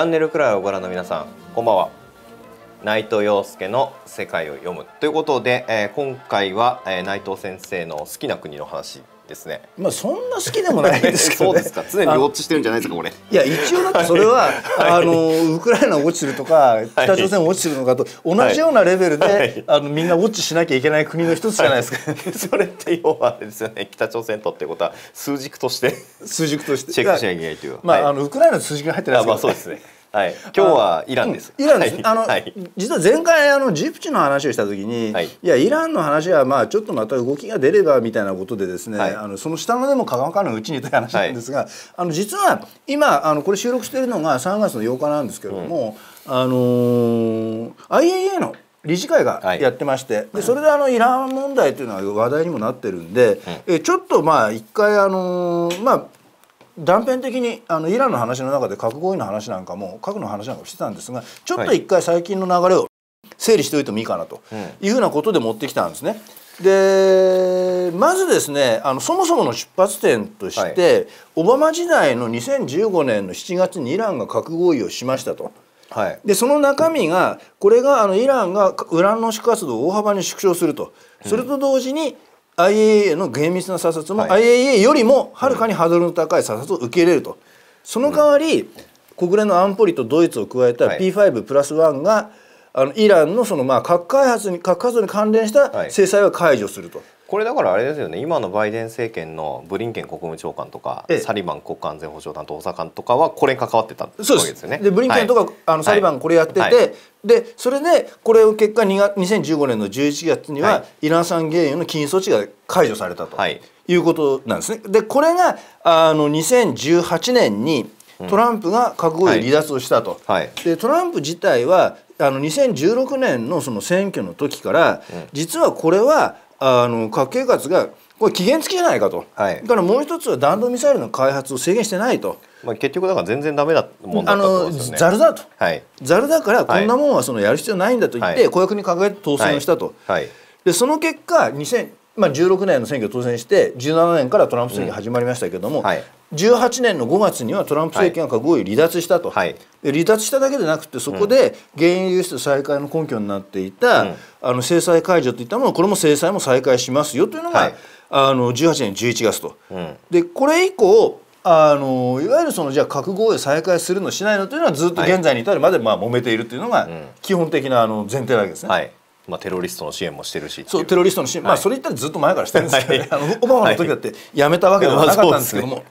チャンネルくらいをご覧の皆さんこんばんは内藤陽介の「世界を読む」ということで、えー、今回は、えー、内藤先生の好きな国の話ですね。まあそんな好きでもないですけど、ね、そうですか。常にウォッチしてるんじゃないですかこれ。いや一応だってそれは、はい、あのウクライナ落ちるとか北朝鮮落ちるのかと同じようなレベルで、はいあのみんなウォッチしなきゃいけない国の一つじゃないですか。それって要はあれですよね。北朝鮮とってことは数軸として数軸としてチェックしなきゃいけないという。まあ、あのウクライナの数軸が入ってないですけど、ね。まあそうですね。はい、今日はイランです。イランです。あの、実は前回あのジプチの話をした時に、い、やイランの話はまあちょっとまた動きが出ればみたいなことでですね、あのその下のでもかがわかぬうちにという話なんですが、あの実は今あのこれ収録しているのが3月の8日なんですけれども、あの IAEA の理事会がやってまして、はい、でそれであのイラン問題というのは話題にもなってるんで、うん、えちょっとまあ一回あのー、まあ断片的にあのイランの話の中で核合意の話なんかも核の話なんかもしてたんですがちょっと一回最近の流れを整理しておいてもいいかなというふうなことで持ってきたんですね。でまずですねあのそもそもの出発点として、はい、オバマ時代の2015年の7月にイランが核合意をしましたと。はい、でその中身がこれがあのイランがウラン濃縮活動を大幅に縮小するとそれと同時に、IAEA の厳密な査察も、はい、IAEA よりもはるかにハードルの高い査察を受け入れると、その代わり、うん、国連の安保理とドイツを加えた P5 プラス1が、あのイランのそのまあ核開発に核活動に関連した制裁は解除すると、はいこれだからあれですよね今のバイデン政権のブリンケン国務長官とか、ええ、サリバン国家安全保障担当補佐官とかはこれに関わってたわけですよね。でブリンケンとか、はい、あのサリバンこれやってて、はい、でそれでこれを結果2015年の11月には、はい、イラン産原油の禁止措置が解除されたと、はい、いうことなんですね。でこれがあの2018年にトランプが核合意離脱をしたと。はいでトランプ自体はあの2016年のその選挙の時から、実はこれはあの核計画がこれ期限付きじゃないかと、はい、だからもう一つは弾道ミサイルの開発を制限してないと、まあ、結局だから全然ダメだもんだったんでざるだと、はい、ざるだからこんなもんはそのやる必要ないんだと言って、はい、公約に掲げて当選をしたと、はい、はい、でその結果まあ、16年の選挙当選して17年からトランプ政権始まりましたけども、うんはい、18年の5月にはトランプ政権が核合意離脱したと、はい、で離脱しただけでなくてそこで原油輸出再開の根拠になっていた、うん、あの制裁解除といったものこれも制裁も再開しますよというのが、はい、あの18年11月と。うん、でこれ以降あのいわゆるそのじゃ核合意再開するのしないのというのはずっと現在に至るまで、まあ、揉めているというのが基本的なあの前提なわけですね。はいまあ、テロリストの支援もしてるしそうテロリストの支援、はい、まあそれ言ったらずっと前からしてるんですけど、ね、はい、あのオバマの時だってやめたわけでは なかったんですけども、はい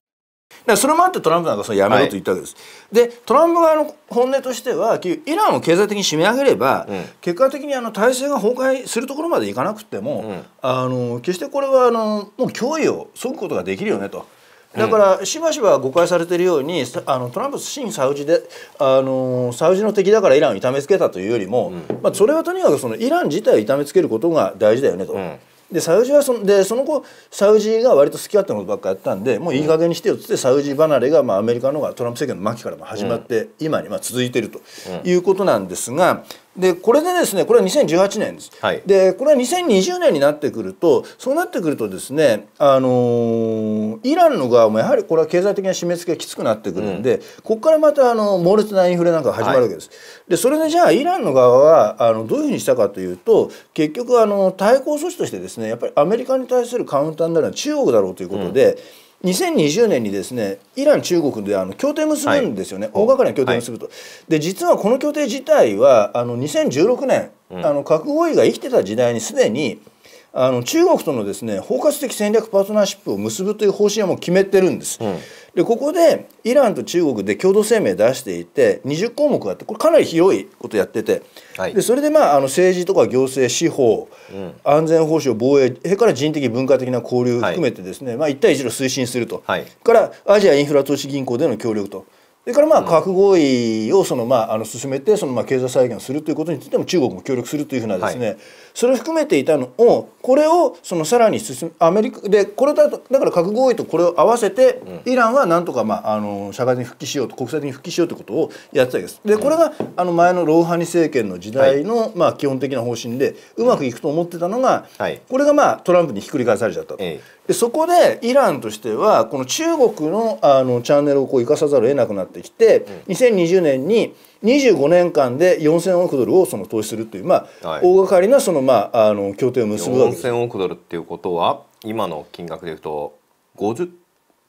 それもあってトランプなんかそやめろと言ったわけです。でトランプ側の本音としてはイランを経済的に締め上げれば、うん、結果的にあの体制が崩壊するところまでいかなくても、うん、あの決してこれはあのもう脅威をそぐことができるよねと。だからしばしば誤解されているようにあのトランプ新サウジであのサウジの敵だからイランを痛めつけたというよりも、うん、まあ、それはとにかくそのイラン自体を痛めつけることが大事だよねと。うんでサウジはそでその後サウジが割と好き勝手なことばっかやったんでもういい加減にしてよっつって、うん、サウジ離れが、まあ、アメリカの方がトランプ政権の末期からも始まって、うん、今にまあ続いているということなんですが、でこれでですねこれは2018年です、はい、でこれは2020年になってくるとそうなってくるとですね、あのー、イランの側もやはりこれは経済的な締め付けがきつくなってくるんで、うん、ここからまたあの猛烈なインフレなんかが始まるわけです。はい、でそれでじゃあイランの側はあのどういうふうにしたかというと結局あの対抗措置としてですねやっぱりアメリカに対するカウンターになるのは中国だろうということで。うん2020年にですねイラン中国であの協定結ぶんですよね、はい、大掛かりな協定結ぶと、はい、で実はこの協定自体はあの2016年、うん、あの核合意が生きてた時代にすでにあの中国とのですね包括的戦略パートナーシップを結ぶという方針はもう決めてるんです、うん、でここでイランと中国で共同声明出していて20項目あってこれかなり広いことやってて、はい、でそれで、まあ、あの政治とか行政司法、うん、安全保障防衛それから人的文化的な交流含めてですね、はい、まあ、一帯一路推進すると、はい、からアジアインフラ投資銀行での協力と。れからまあ核合意をそのまああの進めてそのまあ経済再現するということについても中国も協力するというふうなですね、はい、それを含めていたのをこれをそのさらに進アメリカでこれだとだから核合意とこれを合わせてイランはなんとかまああの社会に復帰しようと国際的に復帰しようということをやってたわけです。でこれがあの前のロウハニ政権の時代のまあ基本的な方針でうまくいくと思ってたのが、これがまあトランプにひっくり返されちゃったと。でそこでイランとしてはこの中国のあのチャンネルをこう生かさざるを得なくなってってきて、うん、2020年に25年間で4000億ドルをその投資するという、まあ、はい、大掛かりなその、まあ、あの協定を結ぶわけです4000億ドルっていうことは今の金額でいうと50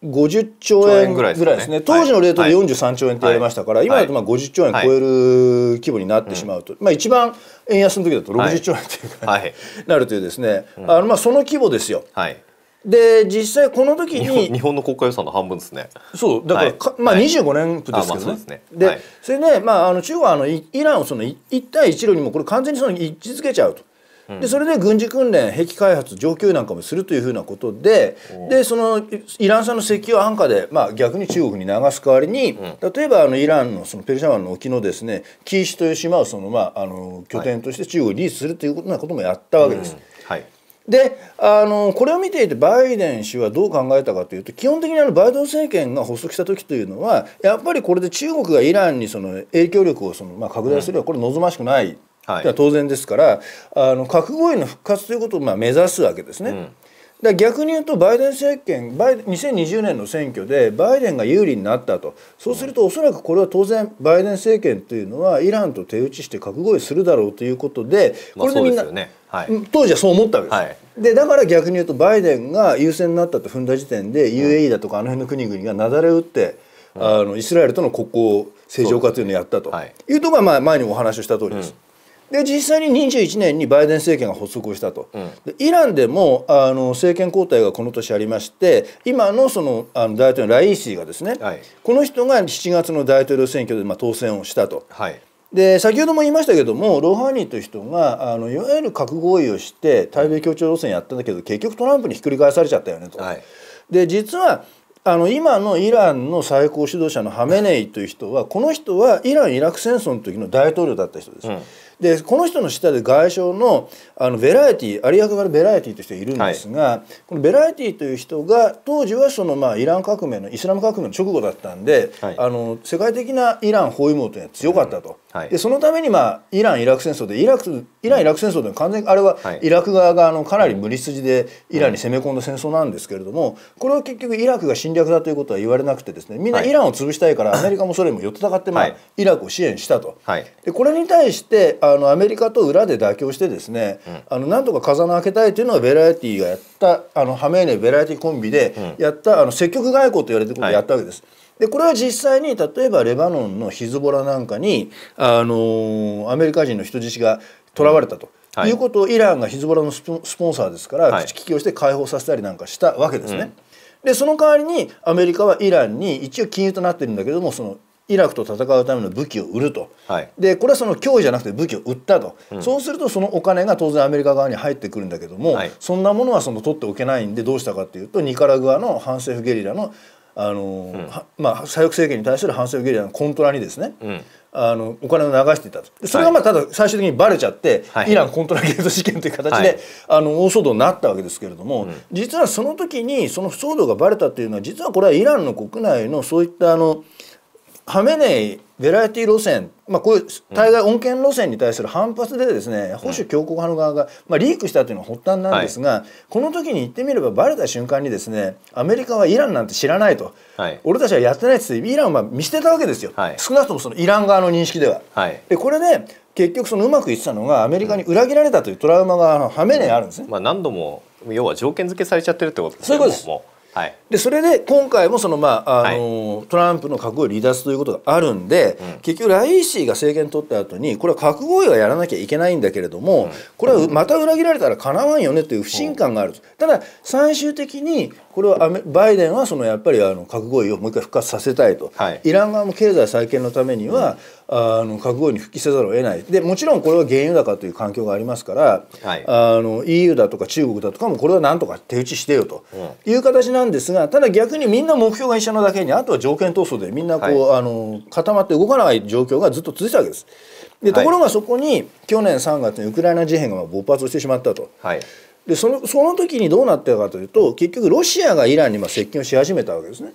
50兆円ぐらいですね、ね、当時のレートで43兆円って言われましたから、はい、今だとまあ50兆円超える規模になってしまうと、はい、まあ、一番円安の時だと60兆円っていうか、はい、なるというですね、あのまあその規模ですよ。はいで実際この時に日本の国家予算の半分ですねそうだから、はい、まあ、25年ですけどね、はい、で、ねはい、それで、ね、まあ、あの中国はあのイランをその一帯一路にもこれ完全にその位置づけちゃうと。でそれで軍事訓練兵器開発上級なんかもするというふうなことででそのイラン産の石油安価で、まあ、逆に中国に流す代わりに、うん、例えばあのイランのそのペルシャ湾の沖のですねキーシという島をその、まあ、あの拠点として中国にリースするというようなこともやったわけです。であのこれを見ていてバイデン氏はどう考えたかというと基本的にあのバイデン政権が発足した時というのはやっぱりこれで中国がイランにその影響力をその、まあ、拡大すればこれ望ましくない、うんはい、当然ですからあの核合意の復活ということをまあ目指すわけですね。うんだ逆に言うとバイデン政権バイ2020年の選挙でバイデンが有利になったとそうするとおそらくこれは当然バイデン政権というのはイランと手打ちして核合意するだろうということでこれでみんな、ねはい、当時はそう思ったわけです。はいでだから逆に言うとバイデンが優先になったと踏んだ時点で UAE だとかあの辺の国々がなだれ打って、あのイスラエルとの国交正常化というのをやったと、はい、いうところが前にお話をした通りです。うんで実際に21年にバイデン政権が発足をしたと、うん、でイランでもあの政権交代がこの年ありまして今のそのあの大統領ライーシーがですね、はい、この人が7月の大統領選挙でまあ当選をしたと。はいで先ほども言いましたけどもロハーニという人があのいわゆる核合意をして対米協調路線やったんだけど結局トランプにひっくり返されちゃったよねと。はい、で実はあの今のイランの最高指導者のハメネイという人はこの人はイラン・イラク戦争の時の大統領だった人です。うんでこの人の下で外相のあのベラエティ有からベラエティという人いるんですが、はい、このベラエティという人が当時はそのまあイラン革命のイスラム革命の直後だったんで、はい、あの世界的なイラン包囲網というのは強かったと。うんはい、でそのために、まあ、イラン・イラク戦争でイラクイラン・イラク戦争で完全あれはイラク側があのかなり無理筋でイランに攻め込んだ戦争なんですけれどもこれは結局イラクが侵略だということは言われなくてですねみんなイランを潰したいからアメリカもソ連も寄って戦って、まあ、イラクを支援したと、はい、でこれに対してあのアメリカと裏で妥協してですね、あのなんとか風穴開けたいというのはベラエティがやったあのハメーネ・ベラエティコンビでやった、あの積極外交と言われてることをやったわけです。はいでこれは実際に例えばレバノンのヒズボラなんかに、あのアメリカ人の人質が囚われたと。うんはい、いうことをイランがヒズボラのスポンサーですから口利きをして解放させたりなんかしたわけですね。はいうん、でその代わりにアメリカはイランに一応金融となってるんだけどもそのイラクと戦うための武器を売ると、はい、でこれはその脅威じゃなくて武器を売ったと、うん、そうするとそのお金が当然アメリカ側に入ってくるんだけども、そんなものはその取っておけないんでどうしたかっていうとニカラグアの反政府ゲリラのあの、うん、まあ、左翼政権に対する反政府ゲリラのコントラにですね、うん、あのお金を流していたそれがまあただ最終的にばれちゃって、はい、イランコントラゲート事件という形で、はい、あの大騒動になったわけですけれども、実はその時にその騒動がばれたというのは実はこれはイランの国内のそういったあのハメネイベラエティ路線、まあ、こういう対外穏健路線に対する反発でですね、うん、保守強硬派の側が、まあ、リークしたというのが発端なんですが、はい、この時に言ってみればバレた瞬間にですねアメリカはイランなんて知らないと、はい、俺たちはやってないってイランは見捨てたわけですよ、はい、少なくともそのイラン側の認識では。でこれで結局そのうまくいってたのがアメリカに裏切られたというトラウマがハメネイあるんですね。うん、まあ、何度も要は条件付けされちゃってるってことですね。そういうことです。はい、でそれで今回もその、まああの、はい、トランプの核合意離脱ということがあるんで、うん、結局ライシーが政権取った後にこれは核合意はやらなきゃいけないんだけれども、うん、これはまた裏切られたらかなわんよねという不信感がある、うん、ただ最終的にこれはバイデンはそのやっぱりあの核合意をもう一回復活させたいと、はい、イラン側も経済再建のためには、あの核合意に復帰せざるを得ないでもちろんこれは原油高という環境がありますから、はい、あの EU だとか中国だとかもこれはなんとか手打ちしてよという形なんですがただ逆にみんな目標が一緒なだけにあとは条件闘争でみんなこう、はい、あの固まって動かない状況がずっと続いたわけです。でところがそこに去年3月にウクライナ事変が勃発してしまったと。はいでそのその時にどうなったかというと結局ロシアがイランに接近をし始めたわけですね。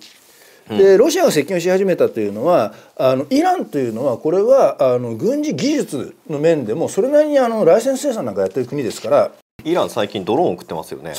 でロシアが接近をし始めたというのはあのイランというのはこれはあの軍事技術の面でもそれなりにあのライセンス生産なんかやってる国ですからイラン最近ドローン送ってますよねだ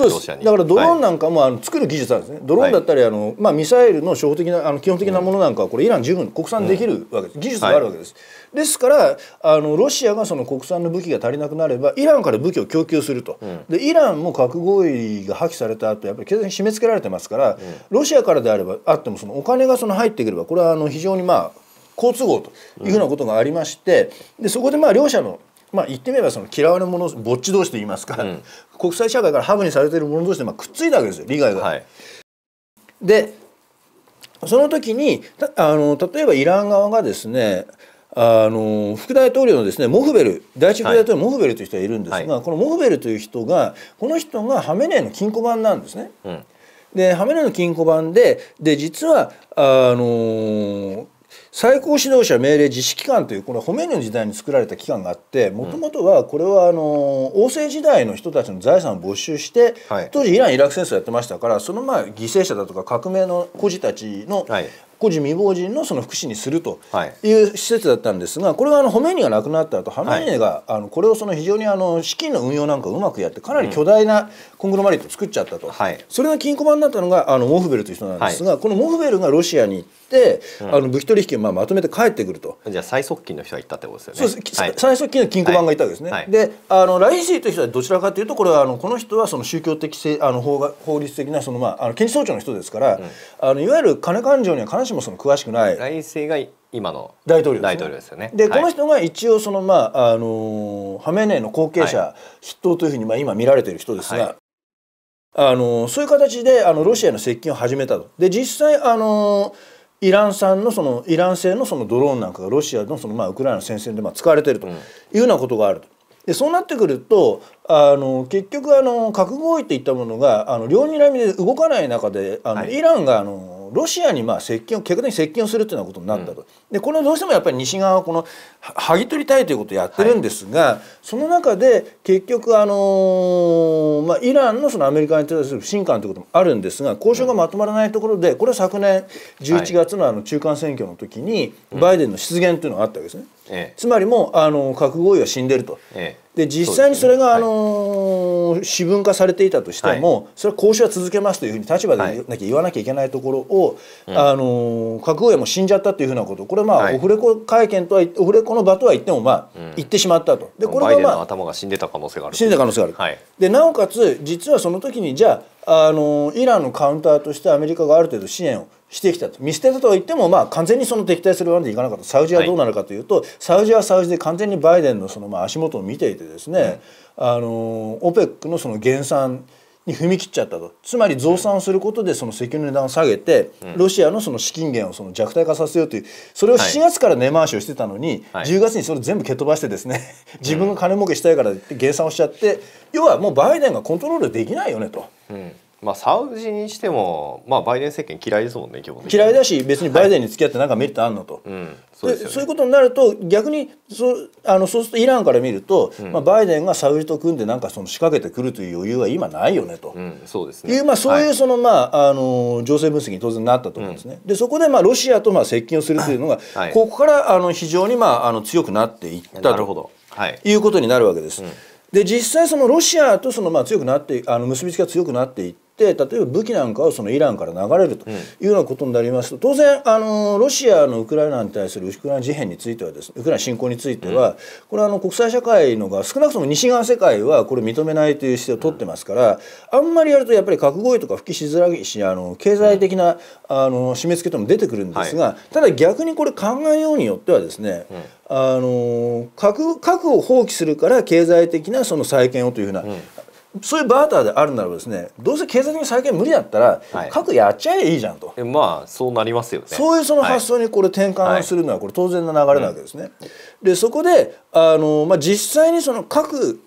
からドローンなんかも、あの作る技術なんですねドローンだったり、あのまあ、ミサイルの初歩的なあの基本的なものなんかはこれイラン十分国産できるわけです、技術があるわけです、ですからあのロシアがその国産の武器が足りなくなればイランから武器を供給すると、うん、でイランも核合意が破棄された後やっぱり経済に締め付けられてますから、うん、ロシアからであればあってもそのお金がその入ってくればこれはあの非常にまあ好都合というふうなことがありまして、うん、でそこでまあ両者のまあ、言ってみればその嫌われ者ぼっち同士と言いますか、うん、国際社会からハブにされている者同士でまあくっついたわけですよ利害が。はい、でその時にあの例えばイラン側がですねあの副大統領のですねモフベル第一副大統領モフベルという人がいるんですが、はい、このモフベルという人がこの人がハメネイの金庫番なんですね。うん、でハメネイの金庫番でで実はあの最高指導者命令実施機関というこれホメイニの時代に作られた機関があってもともとはこれはあの王政時代の人たちの財産を没収して、当時イラン・イラク戦争やってましたからその前犠牲者だとか革命の孤児たちの,、孤児未亡人のその福祉にするという施設だったんですがこれはあのホメーニが亡くなった後ハメーニがあのこれをその非常にあの資金の運用なんかうまくやってかなり巨大なコングロマリットを作っちゃったと、それが金庫番になったのがあのモフベルという人なんですが、このモフベルがロシアに行って、あの武器取引をまあまとめて帰ってくるとじゃあ最側近の人が行ったってことですよねそうです、はい、最側近の金庫番がいたわけですね、であのライシーという人はどちらかというとこれはあのこの人はその宗教的あの法が法律的なそのまああの検事総長の人ですから、あのいわゆる金勘定には金もその詳しくない来世が今の大統領ですよね。で、この人が一応そのまああのハメネイの後継者筆頭というふうにまあ今見られている人ですが、あのそういう形であのロシアの接近を始めたと。で実際あのイラン産のそのイラン製のそのドローンなんかがロシアのそのまあウクライナの戦線でまあ使われているというようなことがあると。でそうなってくるとあの結局あの核合意といったものがあの両にらみで動かない中であの、イランがあのロシアにまあ接近を極に接近をするというようなことになったと、うん、でこれはどうしてもやっぱり西側はこの剥ぎ取りたいということをやってるんですが、はい、その中で結局あのー、まあ、イランのそのアメリカに対する不信感ということもあるんですが交渉がまとまらないところでこれは昨年11月のあの中間選挙の時にバイデンの失言というのがあったわけですね。はいええ、つまりもうあの核合意は死んでると、え、で実際にそれが、ね、あの、はい、私文化されていたとしても、はい、それは交渉は続けますというふうに立場で、はい、なきゃ言わなきゃいけないところを、あの核合意はもう死んじゃったというふうなことこれまあ、はい、オフレコ会見とはオフレコの場とは言ってもまあ、うん、言ってしまったとでこれが、まあ、頭が死んでた可能性がある死んでた可能性がある、はい、でなおかつ実はその時にじゃああのイランのカウンターとしてアメリカがある程度支援をしてきたと見捨てたとは言っても、まあ、完全にその敵対するわけでいかなかったサウジはどうなるかというと、はい、サウジはサウジで完全にバイデンのそのまあ足元を見ていてですね、うん、あの OPEC のその減産に踏み切っちゃったとつまり増産をすることでその石油の値段を下げて、うん、ロシアのその資金源をその弱体化させようというそれを7月から根回しをしてたのに、はい、10月にそれ全部蹴飛ばしてですね自分が金儲けしたいから減産をしちゃって、うん、要はもうバイデンがコントロールできないよねと。うんまあ、サウジにしても、まあ、バイデン政権嫌いですもんね基本嫌いだし別にバイデンに付き合って何かメリットあんのと、はいうんそうね、そういうことになると逆にそあのそうするとイランから見ると、うん、まあ、バイデンがサウジと組んでなんかその仕掛けてくるという余裕は今ないよねと、うん、そうですねいう、まあ、そういうその、はい、まあ、あの情勢分析に当然なったと思うんですね。でそこで、まあ、ロシアとまあ接近をするというのが、はい、ここからあの非常に、まあ、あの強くなっていったはいいうことになるわけです。で実際そのロシアとそのまあ強くなってあの結びつきが強くなっていってって例えば武器なんかをそのイランから流れるというようなことになりますと当然あのロシアのウクライナに対するウクライナ事変についてはですねウクライナ侵攻についてはこれはあの国際社会のが少なくとも西側世界はこれ認めないという姿勢を取ってますからあんまりやるとやっぱり核合意とか復帰しづらいしあの経済的なあの締め付けとも出てくるんですがただ逆にこれ考えようによってはですねあの核核を放棄するから経済的なその再建をというふうな、そういうバーターであるならばですねどうせ経済的に再建無理だったら、はい、核やっちゃえいいじゃんとまあそうなりますよねそういうその発想にこれ転換するのはこれ当然の流れなわけですね。はいはい、でそこであの、まあ、実際にその核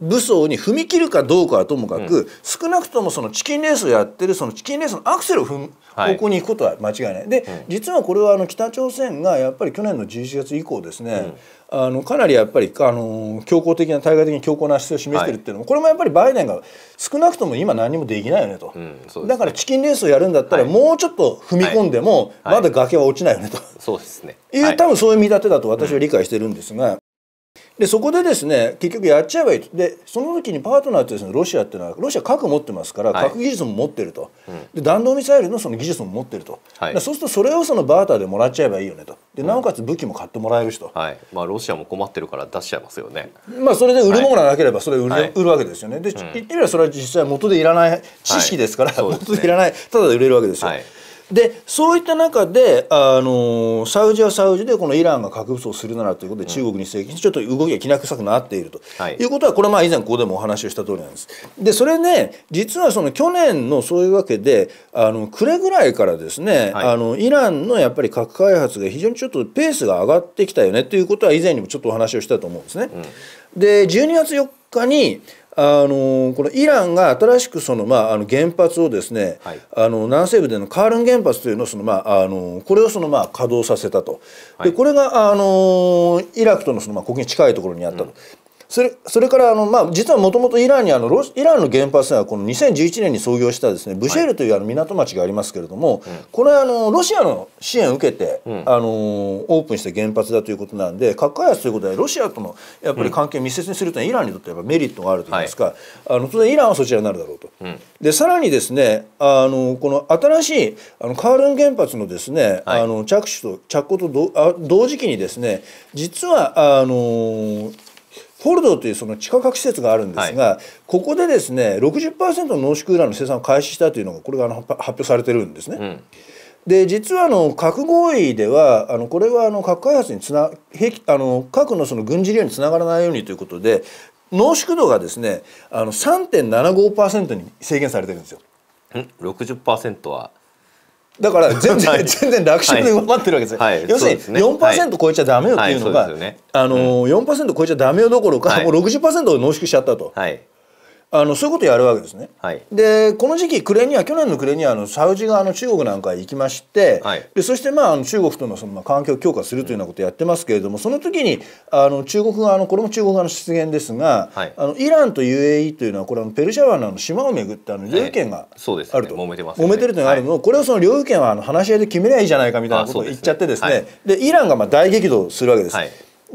武装に踏み切るかどうかはともかく、うん、少なくともそのチキンレースをやってるそのチキンレースのアクセルを踏む方向に行くことは間違いない。で、うん、実はこれはあの北朝鮮がやっぱり去年の11月以降ですね、うん、あのかなりやっぱりあの強硬的な対外的に強硬な姿勢を示してるっていうのも、はい、これもやっぱりバイデンが少なくとも今何もできないよねと、ねだからチキンレースをやるんだったら、もうちょっと踏み込んでも、まだ崖は落ちないよねと、はい、そうですね、い多分そういう見立てだと私は理解してるんですが。でそこでですね結局やっちゃえばいいでその時にパートナーとです、ね、ロシアっていうのはロシア核持ってますから、核技術も持ってると、うん、で弾道ミサイルのその技術も持ってると、はい、そうするとそれをそのバーターでもらっちゃえばいいよねとでなおかつ武器も買ってもらえるしと、うん、はいまあ、ロシアも困ってるから出しちゃいますよね、まあ、それで売るものがなければそれ売るはい、売るわけですよねで、うん、言ってみればそれは実際元でいらない知識ですから、元でいらないただで売れるわけですよ。でそういった中であのサウジはサウジでこのイランが核武装するならということで中国に接近してちょっと動きがきな臭くなっていると、はい、いうことはこれはまあ以前ここでもお話をした通りなんです。でそれね実はその去年のそういうわけであの暮れぐらいからですね、はい、あのイランのやっぱり核開発が非常にちょっとペースが上がってきたよねということは以前にもちょっとお話をしたと思うんですね。うん、で12月4日にあのこのイランが新しくその、まあ、あの原発をですね、はい、あの南西部でのカールン原発というのをその、まあ、あのこれをその、まあ、稼働させたと、はい、でこれがあのイラクとのその、まあ、国に近いところにあったと、それそれからあの、まあ、実はもともとイランにあのロイランの原発はこの2011年に創業したですねブシェールというあの港町がありますけれども、はいこれはあのロシアの支援を受けて、うん、あのオープンした原発だということなんで核開発ということでロシアとのやっぱり関係を密接にするというのは、うん、イランにとってやっぱメリットがあるといいますか、はい、あの当然イランはそちらになるだろうと。でさらにですねあのこの新しいあのカールン原発のですね、はい、あの着手と着工とあ同時期にですね実はあのフォルドというその地下核施設があるんですが、はい、ここでですね60%の濃縮ウランの生産を開始したというのがこれがあの発表されてるんですね。うんで実はあの核合意ではあのこれはあの核開発につな兵器あの核のその軍事利用につながらないようにということで濃縮度がですねあの3.75%に制限されてるんですよ。ん60%はだから全然、全然楽勝で上回ってるわけですよ、はい、要するに4%超えちゃダメよっていうのが、はいはいね、あのー、4%超えちゃダメよどころか、はい、もう60%を濃縮しちゃったと、はい、あのそういうことやるわけですね。はい、でこの時期クレニは去年の暮れにはあのサウジ側の中国なんかへ行きまして、はい、でそしてまああの中国とのそのまあ関係を強化するというようなことをやってますけれども、その時にあの中国側のこれも中国側の出現ですが、はい、あのイランと UAE というのはこれはペルシャ湾の島をめぐってあの領有権があると、はいね、揉めてます、ね、揉めてるというのがあるのを、これをその領有権はあの話し合いで決めりゃいいじゃないかみたいなことを言っちゃってですね。で、ね、イランがまあ大激怒するわけです。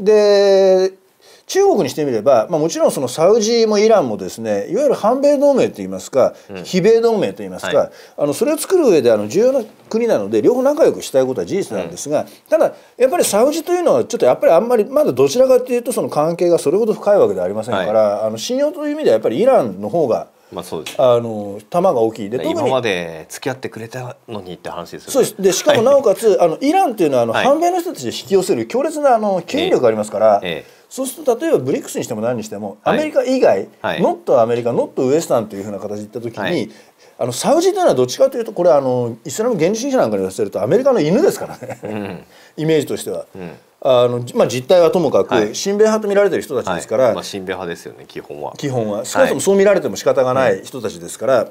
で中国にしてみれば、まあ、もちろんそのサウジもイランもですねいわゆる反米同盟といいますか、うん、非米同盟といいますか、はい、あのそれを作る上であの重要な国なので両方仲良くしたいことは事実なんですが、うん、ただやっぱりサウジというのはちょっとやっぱりあんまりまだどちらかというとその関係がそれほど深いわけではありませんから、はい、あの信用という意味ではやっぱりイランの方がまあそうです、あの玉が大きいで今まで付き合ってくれたのにって話ですよね。そうですでしかもなおかつ、あのイランというのはあの、反米の人たちで引き寄せる強烈なあの権力がありますから。えええそうすると例えばブリックスにしても何にしても、アメリカ以外、はい、ノットアメリカノットウエスタンというふうな形でいった時に、はい、あのサウジというのはどっちかというとこれあのイスラム原理主義者なんかに言わせるとアメリカの犬ですからね、うん、イメージとしては。うんあのまあ、実態はともかく、親米派と見られてる人たちですから、まあ、親米派ですよね基本は基本は少なくともそう見られても仕方がない人たちですから、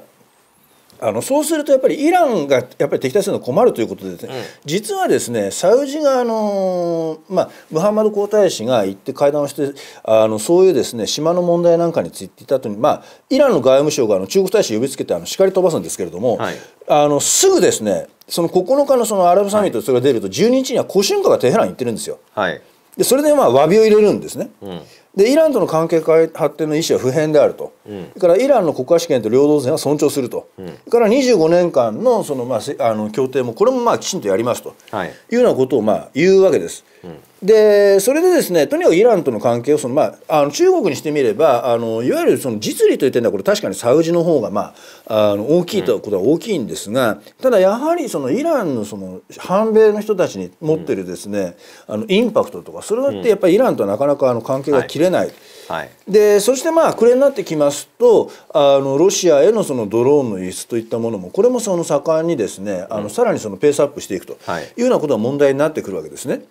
あのそうするとやっぱりイランがやっぱり敵対するの困るということでですね、うん、実はですねサウジ側の、まあ、ムハンマド皇太子が行って会談をしてあのそういうですね島の問題なんかについていた後に、まあ、イランの外務省があの中国大使呼びつけてあの叱り飛ばすんですけれども、はい、あのすぐですねその9日のそのアラブサミットそれが出ると、はい、12日には古春華がテヘランに行ってるんですよ。はい、でそれでまあ詫びを入れるんですね。うんでイランとの関係発展の意思は不変であると、うん、からイランの国家主権と領土線は尊重すると、うん、から25年間のその、まあ、あの協定もこれもまあきちんとやりますと、はい、いうようなことをまあ言うわけです。うんでそれでですねとにかくイランとの関係をその、まあ、あの中国にしてみればあのいわゆるその実利という点ではこれ確かにサウジの方が、まあ、あの大きいということは大きいんですが、ただやはりそのイランのその反米の人たちに持ってるですね、あのインパクトとかそれだってやっぱりイランとはなかなかあの関係が切れない。はいはい、でそしてまあ暮れになってきますとあのロシアへのそのドローンの輸出といったものもこれもその盛んにですねあの、さらにそのペースアップしていくというようなことが問題になってくるわけですね。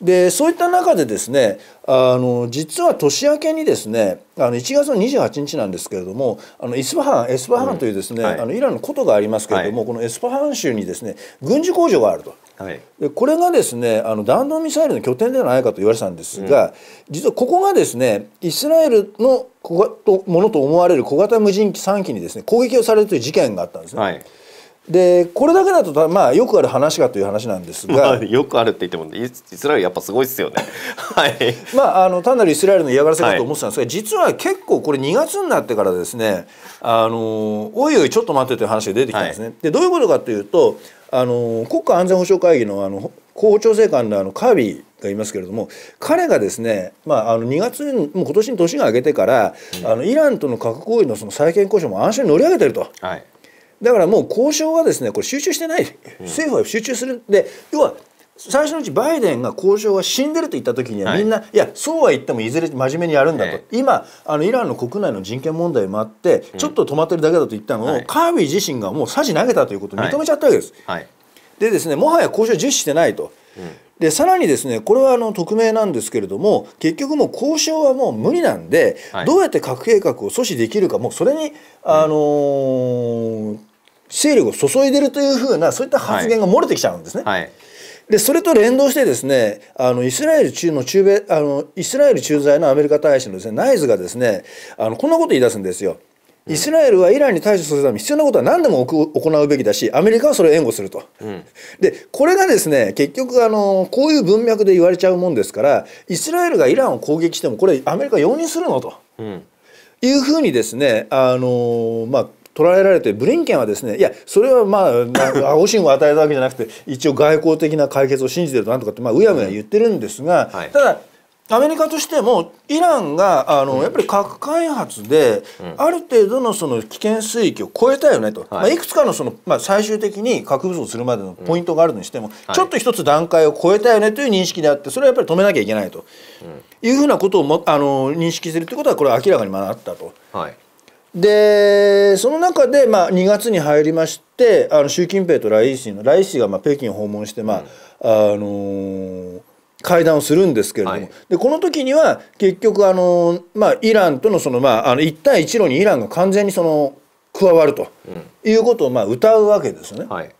でそういった中でですねあの実は年明けにですねあの1月の28日なんですけれどもあのイスフハンエスバハンというですね、うんはい、あのイランのことがありますけれども、はい、このエスバハン州にですね軍事工場があると、はい、でこれがですねあの弾道ミサイルの拠点ではないかと言われてたんですが、うん、実はここがですねイスラエルの小型ものと思われる小型無人機3機にですね攻撃をされるという事件があったんですね。でこれだけだとまあよくある話かという話なんですが、まあ、よくあるって言ってもイスラエルやっぱすごいですよね。はい。まああの単なるイスラエルの嫌がらせかと思ってたんですが、はい、実は結構これ2月になってからですね、あのおいおいちょっと待ってという話が出てきたんですね。はい、でどういうことかというと、あの国家安全保障会議のあの広報調整官のあのカービーがいますけれども彼がですね、まあ、あの2月もう今年に年が明けてから、うん、あのイランとの核合意のその再建交渉も安心に乗り上げてると。はいだからもう交渉はですねこれ集中してない、政府は集中するで要は最初のうちバイデンが交渉は死んでると言った時にはみんな、はい、いやそうは言ってもいずれ真面目にやるんだと、今あのイランの国内の人権問題もあって、ちょっと止まってるだけだと言ったのを、はい、カービー自身がもうさじ投げたということを認めちゃったわけです。はい、でですねもはや交渉重視してないと。でさらにですねこれはあの匿名なんですけれども結局もう交渉はもう無理なんで、どうやって核計画を阻止できるかもうそれに、あのー勢力を注いでるというふうなそういった発言が漏れてきちゃうんですね。はい、でそれと連動してですねあのイスラエル中の中米あのイスラエル駐在のアメリカ大使のです、ね、ナイズがですねあのこんなこと言い出すんですよ。イスラエルはイランに対処するために必要なことは何でも行うべきだしアメリカはそれを援護すると、うん、でこれがですね結局あのこういう文脈で言われちゃうもんですからイスラエルがイランを攻撃してもこれアメリカ容認するのと、うん、いうふうにですねあの、まあ、捉えられてブリンケンはですねいやそれはまあ青信号を与えたわけじゃなくて一応外交的な解決を信じてるとなんとかって、まあ、うやむや言ってるんですが、はい、ただアメリカとしてもイランがあの、うん、やっぱり核開発で、うん、ある程度のその危険水域を超えたよねと、はい、まあ、いくつかのその、まあ、最終的に核武装するまでのポイントがあるにしても、うんちょっと一つ段階を超えたよねという認識であってそれはやっぱり止めなきゃいけないと、いうふうなことをもあの認識するということはこれは明らかにまだあったと。はいでその中で、まあ、2月に入りましてあの習近平と来氏の来氏がまあ北京訪問して、まあ、うん、あのー、会談をするんですけれども、はい、でこの時には結局あのー、まあ、イランとのその、まあ、あの一帯一路にイランが完全にその加わるということをまあ歌うわけですよね。はい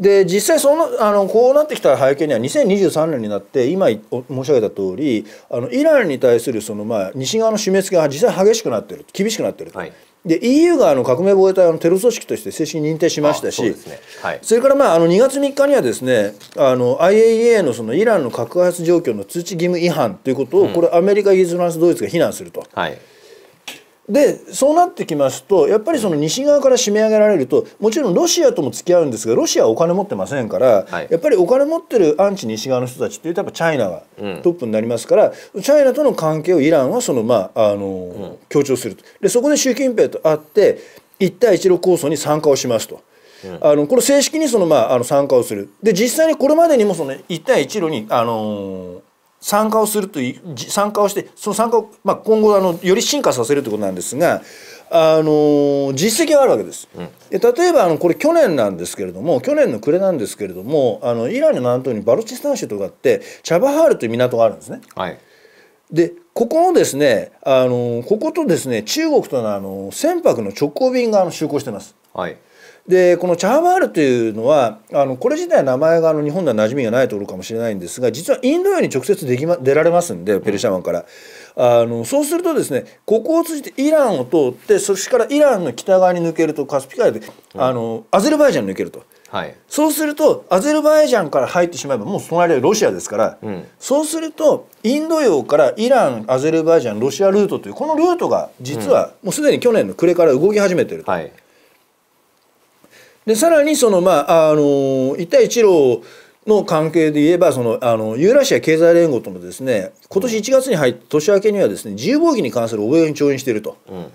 で実際そのあのこうなってきた背景には2023年になって今申し上げた通りありイランに対するその、まあ、西側の締め付けが実際激しくなってる厳しくなってると。はいで EU があの革命防衛隊のテロ組織として正式に認定しましたし、ねはい、それから、まあ、あの2月3日にはですねあの IAEA のそのイランの核開発状況の通知義務違反ということを、うん、これアメリカイギリスフランスドイツが非難すると。はいでそうなってきますとやっぱりその西側から締め上げられるともちろんロシアとも付き合うんですがロシアはお金持ってませんから、はい、やっぱりお金持ってるアンチ西側の人たちっていうとやっぱチャイナがトップになりますから、うん、チャイナとの関係をイランはその、まああの、うん、強調するとでそこで習近平と会って一帯一路構想に参加をしますと。あのこれ正式にその、まあ、あの参加をするで実際にこれまでにもその一帯一路に、あのー参加をすると参加をしてその参加を、まあ、今後あのより進化させるということなんですが。あの実績があるわけです、うん、例えばあのこれ去年なんですけれども去年の暮れなんですけれどもあのイランの南東にバルチスタン州とかってチャバハールという港があるんですね。はい、でここのですねあのこことですね中国とのあの船舶の直行便があの就航してます。はい、でこのチャーバールというのはあのこれ自体名前があの日本では馴染みがないところかもしれないんですが実はインド洋に直接でき、ま、出られますんでペルシャ湾から、あのそうするとですねここを通じてイランを通ってそしからイランの北側に抜けるとカスピ海で、あのアゼルバイジャンに抜けると。はい、そうするとアゼルバイジャンから入ってしまえばもう隣はロシアですから、うん、そうするとインド洋からイランアゼルバイジャンロシアルートというこのルートが実はもうすでに去年の暮れから動き始めてると。はいでさらにそのまああの一帯一路の関係で言えばそのあのユーラシア経済連合ともですね今年1月に入って年明けにはですね自由貿易に関する覚書に調印していると。うん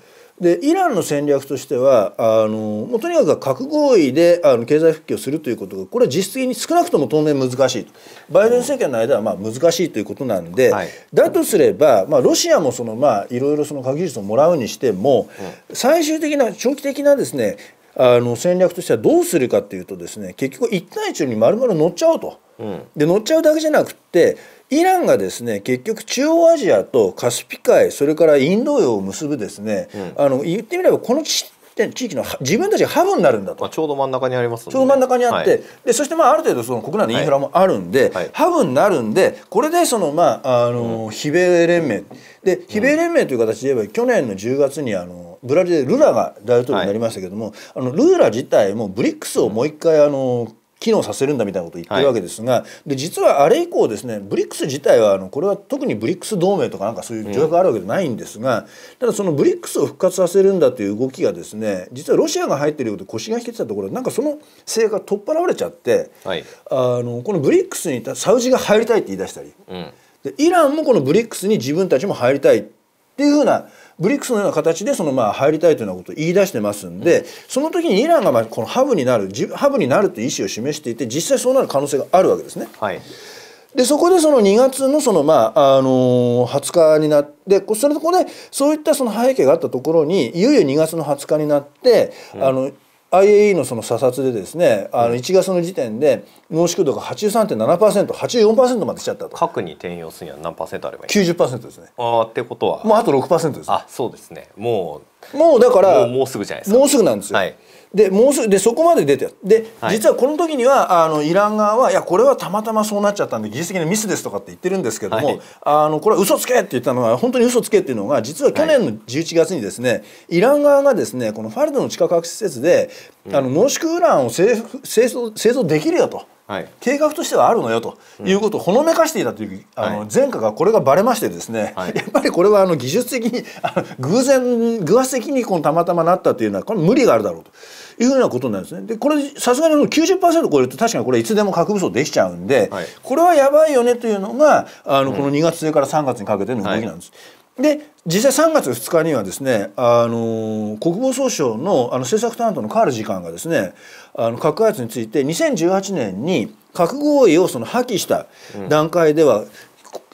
でイランの戦略としてはあのもうとにかく核合意であの経済復帰をするということがこれは実質的に少なくとも当面難しいバイデン政権の間はまあ難しいということなんで、うんはい、だとすれば、まあ、ロシアもその、まあ、いろいろその核技術をもらうにしても、うん、最終的な長期的なですねあの戦略としてはどうするかっていうとですね結局一対一に丸々乗っちゃおうと。うん、で乗っちゃうだけじゃなくてイランがですね結局中央アジアとカスピ海それからインド洋を結ぶですね、うん、あの言ってみればこの地地域の自分たちがハブになるんだと、まあ、ちょうど真ん中にあります、ね、ちょうど真ん中にあって、はい、でそしてまあある程度その国内のインフラもあるんで、はいはい、ハブになるんでこれでそのまああの、非米連盟で非米連盟という形で言えば去年の10月にあのブラジルでルラが大統領になりましたけども、はい、あのルーラ自体もブリックスをもう一回あの機能させるんだみたいなことを言ってるわけですが、はい、で実はあれ以降ですねブリックス自体はあのこれは特にブリックス同盟とかなんかそういう条約があるわけじゃないんですが、うん、ただそのブリックスを復活させるんだという動きがですね実はロシアが入っていることで腰が引けてたところなんかその果が取っ払われちゃって、はい、あのこのブリックスにサウジが入りたいって言い出したり、うん、でイランもこのブリックスに自分たちも入りたいっていうふうなブリックスのような形でそのまあ入りたいというようなことを言い出してますんで、うん、その時にイランがまあこのハブになるハブになるという意思を示していて実際そうなる可能性があるわけですね。はいでそこでその2月のその、まああのー、20日になってそれでここでそういったその背景があったところにいよいよ2月の20日になって、うん、あの IAE のその査察でですねあの1月の時点で濃縮度が 83.7%84% まで来ちゃったと核に転用するには何パーセントあればいい90%ですねああってことはもうあと6%ですあそうですねもうもうだからもうすぐじゃないですかもうすぐなんですよ、はい、でもうすでそこまで出てで、はい、実はこの時にはあのイラン側はいやこれはたまたまそうなっちゃったんで技術的なミスですとかって言ってるんですけども、はい、あのこれは嘘つけって言ったのは本当に嘘つけっていうのが実は去年の11月にですね、はい、イラン側がですねこのファルドの地下核施設で、うん、あの濃縮ウランを製製造製造できるよと。はい、計画としてはあるのよということをほのめかしていたという、うん、あの前科がこれがばれましてですね、はい、やっぱりこれはあの技術的にあ偶然偶発的にこのたまたまなったというのはこれ無理があるだろうというふうなことなんですね。でこれさすがに90%超えると確かにこれいつでも核武装できちゃうんで、はい、これはやばいよねというのがあのこの2月末から3月にかけての動きなんです。で実際3月2日にはですねあの国防総省のあの政策担当のカール次官がですねあの核開発について2018年に核合意をその破棄した段階では、うん、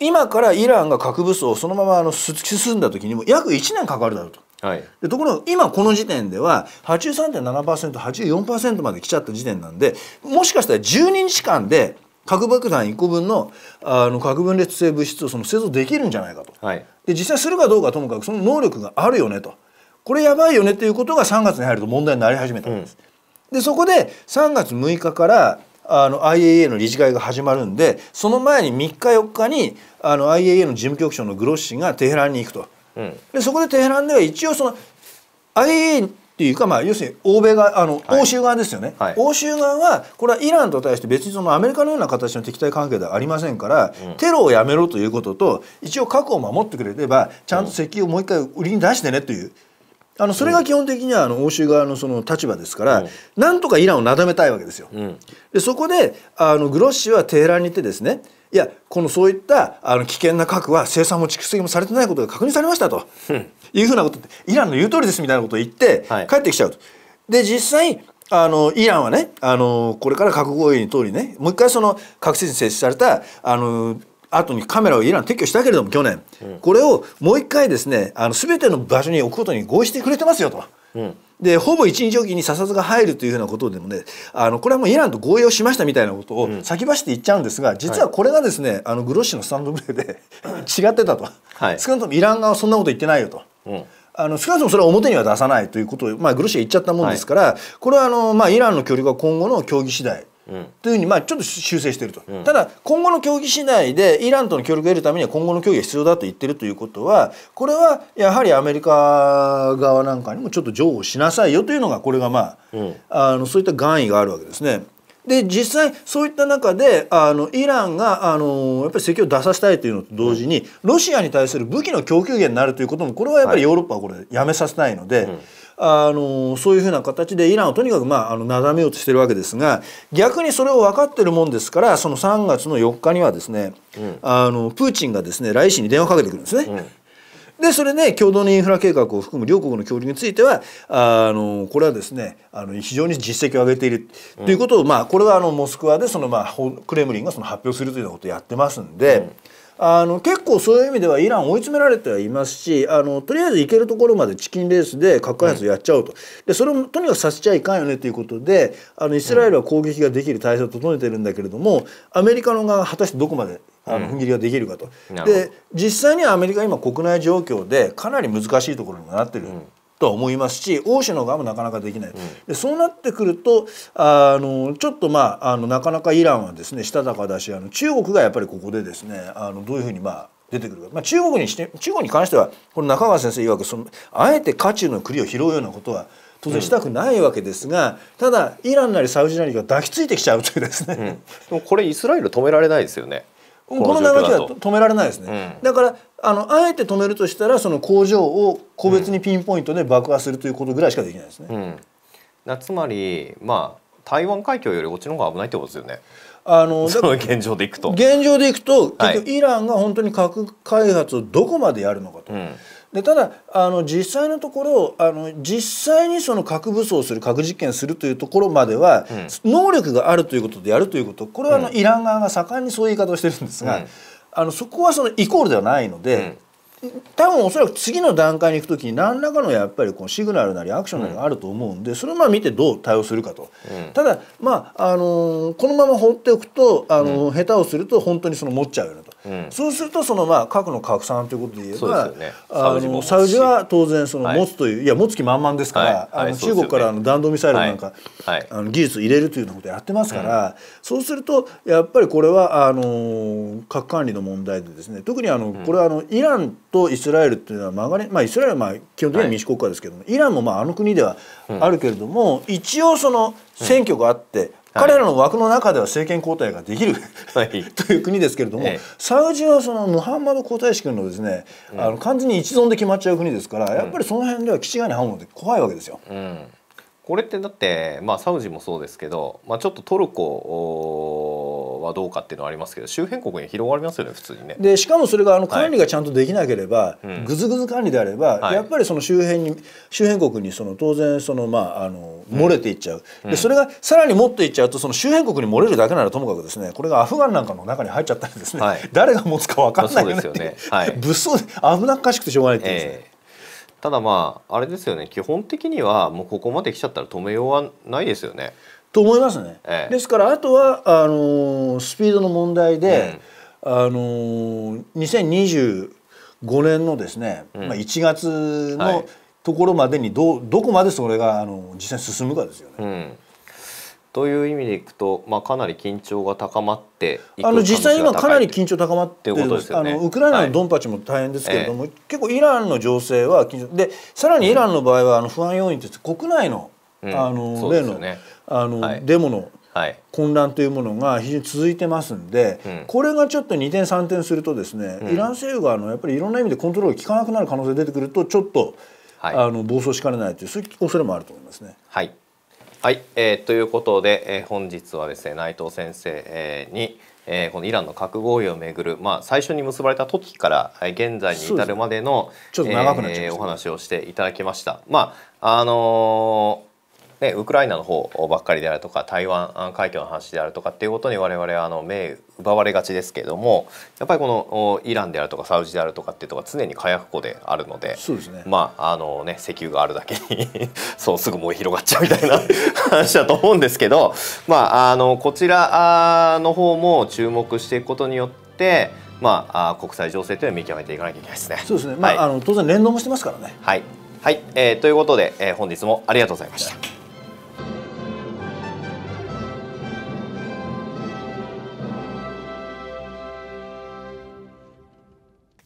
今からイランが核武装をそのままあの進んだ時にも約1年かかるだろうと。はい、でところが今この時点では 83.7%84% まで来ちゃった時点なんでもしかしたら12日間で核爆弾1個分のあの核分裂性物質をその製造できるんじゃないかと、はい、で実際するかどうかともかくその能力があるよねとこれやばいよねっていうことが3月に入ると問題になり始めたんです。うん、でそこで3月6日からあの IAEA の理事会が始まるんでその前に3日4日にあの IAEA の事務局長のグロッシがテヘランに行くと、うん、でそこでテヘランでは一応その IAEA っていうか、まあ、要するに欧米側あの、はい、欧州側ですよね、はい、欧州側はこれはイランと対して別にそのアメリカのような形の敵対関係ではありませんから、うん、テロをやめろということと一応核を守ってくれればちゃんと石油をもう一回売りに出してねという。あのそれが基本的にはあの欧州側のその立場ですから、なんとかイランをなだめたいわけですよ。でそこであのグロッシはテヘランに行ってですねいやこのそういったあの危険な核は生産も蓄積もされてないことが確認されましたと、いうふうなことってイランの言う通りですみたいなことを言って、帰ってきちゃうと。はい、で実際あのイランはねあのこれから核合意に通りねもう一回その核施設に設置されたあの後にカメラをイラン撤去したけれども去年、これをもう一回ですねあの全ての場所に置くことに合意してくれてますよと。うん、でほぼ1日おきに査察が入るというふうなことでもねあのこれはもうイランと合意をしましたみたいなことを先走って言っちゃうんですが、うん、実はこれがですね、はい、あのグロッシのスタンドプレーで 違ってたと、はい、少なくともイラン側はそんなこと言ってないよと。うんあの少なくともそれは表には出さないということを、まあ、グロシが言っちゃったもんですから、はい、これはあの、まあ、イランの協力は今後の協議次第というふうにまあちょっと修正していると、うん、ただ今後の協議次第でイランとの協力を得るためには今後の協議が必要だと言ってるということはこれはやはりアメリカ側なんかにもちょっと譲歩しなさいよというのがこれがまあうん、あのそういった願意があるわけですね。で実際そういった中であのイランがあのやっぱり石油を出させたいというのと同時に、ロシアに対する武器の供給源になるということもこれはやっぱりヨーロッパはこれやめさせないので。うんあのそういうふうな形でイランをとにかく、まあ、あのなだめようとしてるわけですが逆にそれを分かってるもんですからその3月の4日にはですね、うん、あのプーチンがですねライシに電話かけてくるんですね。うんでそれで、ね、共同のインフラ計画を含む両国の協力についてはあのこれはですねあの非常に実績を上げているということを、うん、まあ、これはあのモスクワでその、まあ、クレムリンがその発表するというようなことをやってますんで、あの結構そういう意味ではイラン追い詰められてはいますしあのとりあえず行けるところまでチキンレースで核開発やっちゃおうと、うん、でそれもとにかくさせちゃいかんよねということであのイスラエルは攻撃ができる体制を整えてるんだけれどもアメリカの側が果たしてどこまであの踏切ができるかと、うん、で実際にはアメリカ今国内状況でかなり難しいところにもなってるとは思いますし欧州の側もなかなかできない、うん、でそうなってくるとあのちょっとまああのなかなかイランはですねしたたかだしあの中国がやっぱりここでですねあのどういうふうにまあ出てくるか、まあ、中国にして中国に関してはこの中川先生曰くそのあえて渦中の栗を拾うようなことは当然したくないわけですが、うん、ただイランなりサウジなりが抱きついてきちゃうというですね、うん、でもこれイスラエル止められないですよねこの流れは止められないですね、うん、だからあのあえて止めるとしたらその工場を個別にピンポイントで爆破するということぐらいしかできないですね、うん、つまりまあ台湾海峡よりこっちの方が危ないってことですよねあ の現状でいくと現状でいくと結局イランが本当に核開発をどこまでやるのかと。うんでただあの実際のところあの実際にその核武装する核実験するというところまでは、うん、能力があるということでやるということこれはあの、イラン側が盛んにそういう言い方をしてるんですが、あのそこはそのイコールではないので。多分おそらく次の段階に行く時に何らかのやっぱりこのシグナルなりアクションなりがあると思うんで、それをまあ見てどう対応するかと、うん、ただまあ、あのー、このまま放っておくと、あのー、下手をすると本当にその持っちゃうようなとそうするとそのまあ核の拡散ということで言えば、ね、あのサウジは当然その持つという、はい、いや持つ気満々ですから、はいはい、あの中国からあの弾道ミサイルなんか、あの技術入れるというようなことをやってますから、そうするとやっぱりこれはあの核管理の問題でですね特にあの、これはあのイランとイスラエルっていうのは曲がり、まあ、イスラエルはまあ基本的には民主国家ですけども、イランもまああの国ではあるけれども、一応その選挙があって、彼らの枠の中では政権交代ができる という国ですけれども、サウジはそのムハンマド皇太子君のですね、うん、あの完全に一存で決まっちゃう国ですから、やっぱりその辺では気違に反応で怖いわけですよ。うん、これってだって、まあ、サウジもそうですけど、まあ、ちょっとトルコはどうかっていうのはありますけど周辺国に広がりますよね普通にね。でしかもそれがあの管理がちゃんとできなければ、はい、ぐずぐず管理であれば、うん、やっぱりその周辺に周辺国にその当然そのまああの漏れていっちゃう、うん、でそれがさらにもっといっちゃうとその周辺国に漏れるだけならともかくですねこれがアフガンなんかの中に入っちゃったらですね、はい、誰が持つか分かんないよねよね、はい、物騒で危なっかしくてしょうがないっていうんですね。えーただまああれですよね基本的にはもうここまで来ちゃったら止めようはないですよね。と思いますね、ええ、ですからあとはあのー、スピードの問題で、うん、あのー、2025年のですね、うん、まあ、1月のところまでにどどこまでそれがあのー、実際進むかですよね。うんという意味でいくと、まあ、かなり緊張が高まってあの実際今かなり緊張高まってるです、ね、あのウクライナのドンパチも大変ですけれども、はいええ、結構イランの情勢は緊張でさらにイランの場合はあの不安要因として国内のあの、例のあの、デモの混乱というものが非常に続いてますんで、これがちょっと二点三点するとですね、イラン政府があのやっぱりいろんな意味でコントロールが効かなくなる可能性が出てくるとちょっと、あの暴走しかねないというそういう恐れもあると思いますね。はいはい、えー、ということで、えー、本日はですね内藤先生、えー、に、えー、このイランの核合意をめぐる、まあ、最初に結ばれた時から、え現在に至るまでのちょっと長くえお話をしていただきました。まああのーね、ウクライナの方ばっかりであるとか台湾海峡の話であるとかっていうことに我々はあの目奪われがちですけれどもやっぱりこのイランであるとかサウジであるとかっていうとこ常に火薬庫であるので、ね、まああのね石油があるだけに そうすぐ燃え広がっちゃうみたいな 話だと思うんですけど、まあ、あのこちらの方も注目していくことによってまあ、国際情勢というのを見極めていかなきゃいけないですね。そうですね。まあ、はい、あの当然連動もしてますからね。はい。はい、えー、ということで、えー、本日もありがとうございました。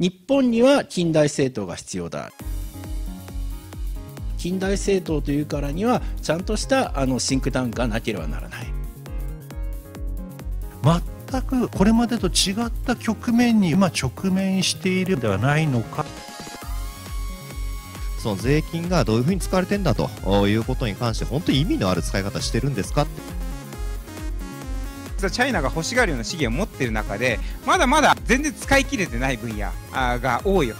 日本には近代政党が必要だ近代政党というからにはちゃんとしたあのシンクタンクがなければならない全くこれまでと違った局面に今直面しているではないのかその税金がどういうふうに使われてんだということに関して本当に意味のある使い方してるんですかってチャイナが欲しがるような資源てる中で、まだまだ全然使い切れてない分野が多いよ。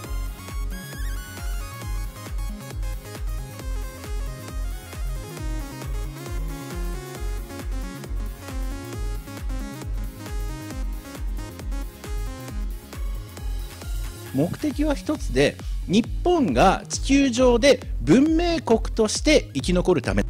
目的は一つで日本が地球上で文明国として生き残るため。